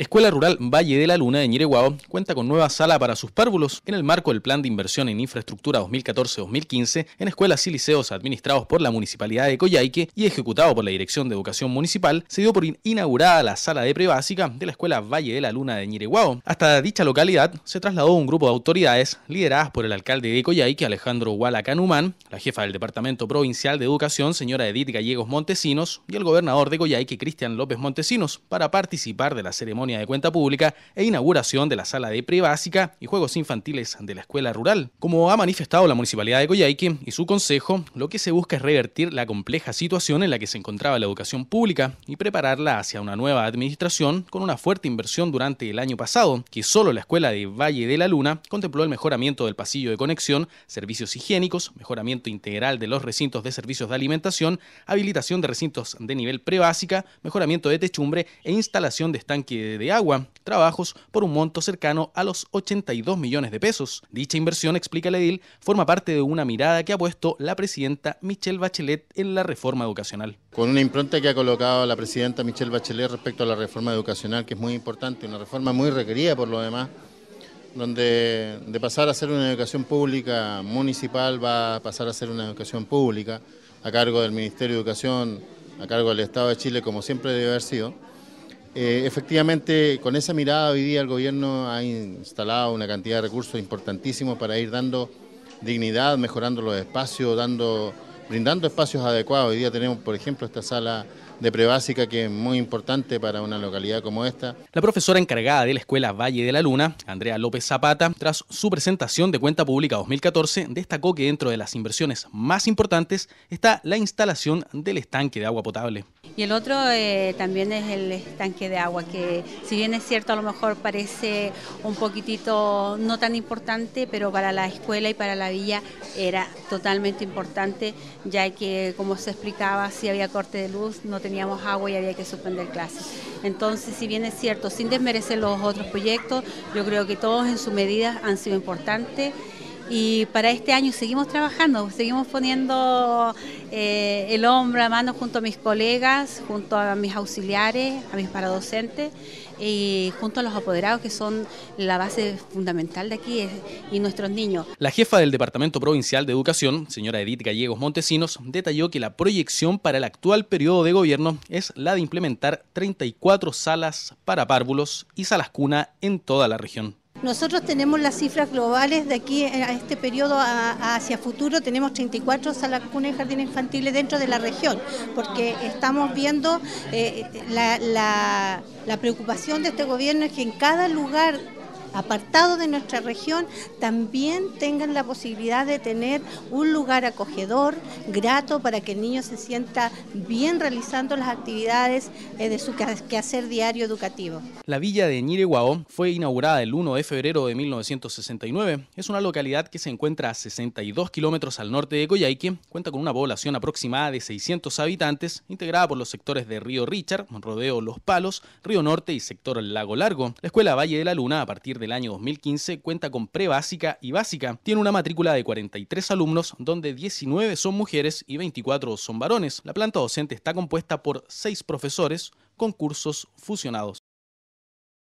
Escuela Rural Valle de la Luna de Ñireguao cuenta con nueva sala para sus párvulos en el marco del Plan de Inversión en Infraestructura 2014-2015 en escuelas y liceos administrados por la Municipalidad de Coyhaique y ejecutado por la Dirección de Educación Municipal, se dio por inaugurada la sala de prebásica de la Escuela Valle de la Luna de Ñireguao. Hasta dicha localidad se trasladó un grupo de autoridades lideradas por el alcalde de Coyhaique, Alejandro Canumán, la jefa del Departamento Provincial de Educación, señora Edith Gallegos Montesinos, y el gobernador de Coyhaique, Cristian López Montesinos, para participar de la ceremonia de cuenta pública e inauguración de la sala de prebásica y juegos infantiles de la escuela rural. Como ha manifestado la municipalidad de Coyhaique y su consejo, lo que se busca es revertir la compleja situación en la que se encontraba la educación pública y prepararla hacia una nueva administración con una fuerte inversión durante el año pasado, que solo la escuela de Valle de la Luna contempló el mejoramiento del pasillo de conexión, servicios higiénicos, mejoramiento integral de los recintos de servicios de alimentación, habilitación de recintos de nivel prebásica, mejoramiento de techumbre e instalación de estanque de agua, trabajos por un monto cercano a los 82 millones de pesos. Dicha inversión, explica el edil, forma parte de una mirada que ha puesto la presidenta Michelle Bachelet en la reforma educacional. Con una impronta que ha colocado la presidenta Michelle Bachelet respecto a la reforma educacional, que es muy importante, una reforma muy requerida por lo demás, donde de pasar a ser una educación pública municipal va a pasar a ser una educación pública a cargo del Ministerio de Educación, a cargo del Estado de Chile, como siempre debe haber sido eh, efectivamente, con esa mirada hoy día el gobierno ha instalado una cantidad de recursos importantísimos para ir dando dignidad, mejorando los espacios, dando, brindando espacios adecuados. Hoy día tenemos, por ejemplo, esta sala de prebásica que es muy importante para una localidad como esta. La profesora encargada de la Escuela Valle de la Luna, Andrea López Zapata, tras su presentación de Cuenta Pública 2014, destacó que dentro de las inversiones más importantes está la instalación del estanque de agua potable. Y el otro eh, también es el estanque de agua, que si bien es cierto a lo mejor parece un poquitito no tan importante, pero para la escuela y para la villa era totalmente importante, ya que como se explicaba, si había corte de luz, no teníamos agua y había que suspender clases. Entonces, si bien es cierto, sin desmerecer los otros proyectos, yo creo que todos en su medida han sido importantes y para este año seguimos trabajando, seguimos poniendo eh, el hombro a mano junto a mis colegas, junto a mis auxiliares, a mis paradocentes y junto a los apoderados que son la base fundamental de aquí y nuestros niños. La jefa del Departamento Provincial de Educación, señora Edith Gallegos Montesinos, detalló que la proyección para el actual periodo de gobierno es la de implementar 34 salas para párvulos y salas cuna en toda la región. Nosotros tenemos las cifras globales de aquí eh, a este periodo hacia futuro, tenemos 34 salas cunas y jardines infantiles dentro de la región, porque estamos viendo eh, la preocupación de este gobierno es que en cada lugar apartado de nuestra región también tengan la posibilidad de tener un lugar acogedor, grato, para que el niño se sienta bien realizando las actividades eh, de su quehacer diario educativo. La villa de Ñireguao fue inaugurada el 1 de febrero de 1969. Es una localidad que se encuentra a 62 kilómetros al norte de Coyhaique, cuenta con una población aproximada de 600 habitantes, integrada por los sectores de Río Richard, Monrodeo, Los Palos, Río Norte y sector Lago Largo. La escuela Valle de la Luna, a partir del año 2015 cuenta con pre básica y básica. Tiene una matrícula de 43 alumnos, donde 19 son mujeres y 24 son varones. La planta docente está compuesta por 6 profesores con cursos fusionados.